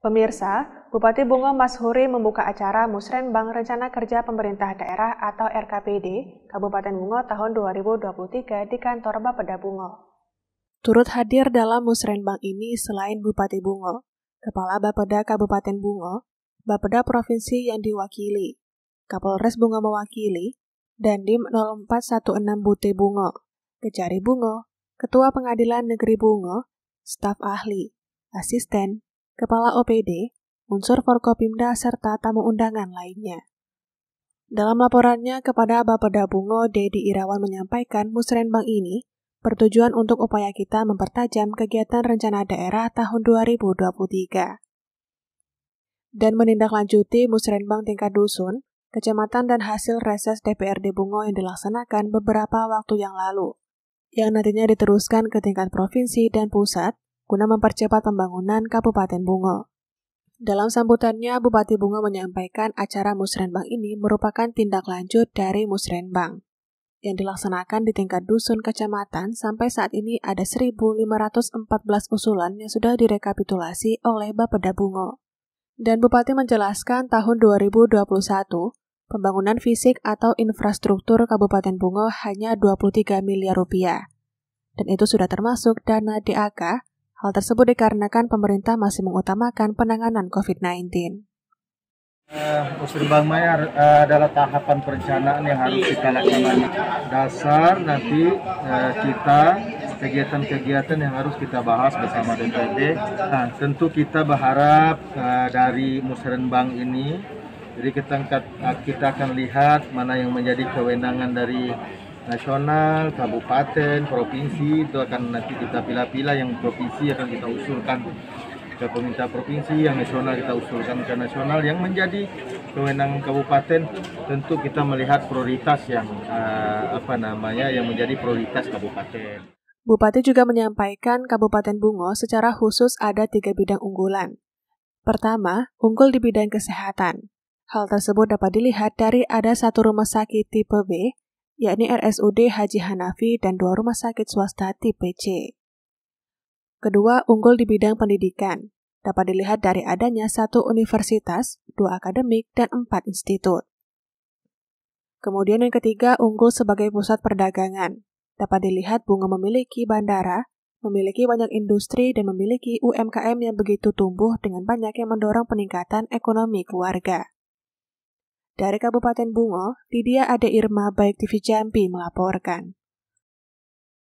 Pemirsa, Bupati Bungo Mas Huri membuka acara Musrenbang Rencana Kerja Pemerintah Daerah atau RKPD Kabupaten Bungo tahun 2023 di kantor Bapeda Bungo. Turut hadir dalam Musrenbang ini selain Bupati Bungo, Kepala Bapeda Kabupaten Bungo, Bapeda Provinsi yang diwakili, Kapolres Bungo mewakili, dan Dim 0416 Bute Bungo, Kejari Bungo, Ketua Pengadilan Negeri Bungo, staf ahli, asisten, Kepala OPD, unsur Forkopimda, serta tamu undangan lainnya. Dalam laporannya kepada Bapak Dabungo, Dedi Irawan menyampaikan musrenbang ini bertujuan untuk upaya kita mempertajam kegiatan rencana daerah tahun 2023 dan menindaklanjuti musrenbang tingkat dusun, kecamatan dan hasil reses DPRD Bungo yang dilaksanakan beberapa waktu yang lalu, yang nantinya diteruskan ke tingkat provinsi dan pusat guna mempercepat pembangunan Kabupaten Bungo. Dalam sambutannya, Bupati Bungo menyampaikan acara Musrenbang ini merupakan tindak lanjut dari Musrenbang yang dilaksanakan di tingkat dusun kecamatan sampai saat ini ada 1.514 usulan yang sudah direkapitulasi oleh Bapeda Bungo. Dan Bupati menjelaskan tahun 2021, pembangunan fisik atau infrastruktur Kabupaten Bungo hanya 23 miliar rupiah. Dan itu sudah termasuk dana DAK Hal tersebut dikarenakan pemerintah masih mengutamakan penanganan COVID-19. Uh, usul Maya uh, adalah tahapan perencanaan yang harus kita lakukan. Dasar nanti uh, kita kegiatan-kegiatan yang harus kita bahas bersama DPD. Nah, tentu kita berharap uh, dari musrenbang ini, jadi kita, eh, kita akan lihat mana yang menjadi kewenangan dari nasional, kabupaten, provinsi itu akan nanti kita pilih-pilih yang provinsi akan kita usulkan ke pemerintah provinsi, yang nasional kita usulkan ke nasional, yang menjadi kewenangan kabupaten tentu kita melihat prioritas yang uh, apa namanya yang menjadi prioritas kabupaten. Bupati juga menyampaikan Kabupaten Bungo secara khusus ada tiga bidang unggulan. Pertama, unggul di bidang kesehatan. Hal tersebut dapat dilihat dari ada satu rumah sakit tipe B yakni RSUD Haji Hanafi dan dua rumah sakit swasta tipe C. Kedua, unggul di bidang pendidikan. Dapat dilihat dari adanya satu universitas, dua akademik, dan empat institut. Kemudian yang ketiga, unggul sebagai pusat perdagangan. Dapat dilihat Bunga memiliki bandara, memiliki banyak industri dan memiliki UMKM yang begitu tumbuh dengan banyak yang mendorong peningkatan ekonomi keluarga. Dari Kabupaten Bungo, Lydia Ade Irma Baik TV Jambi melaporkan.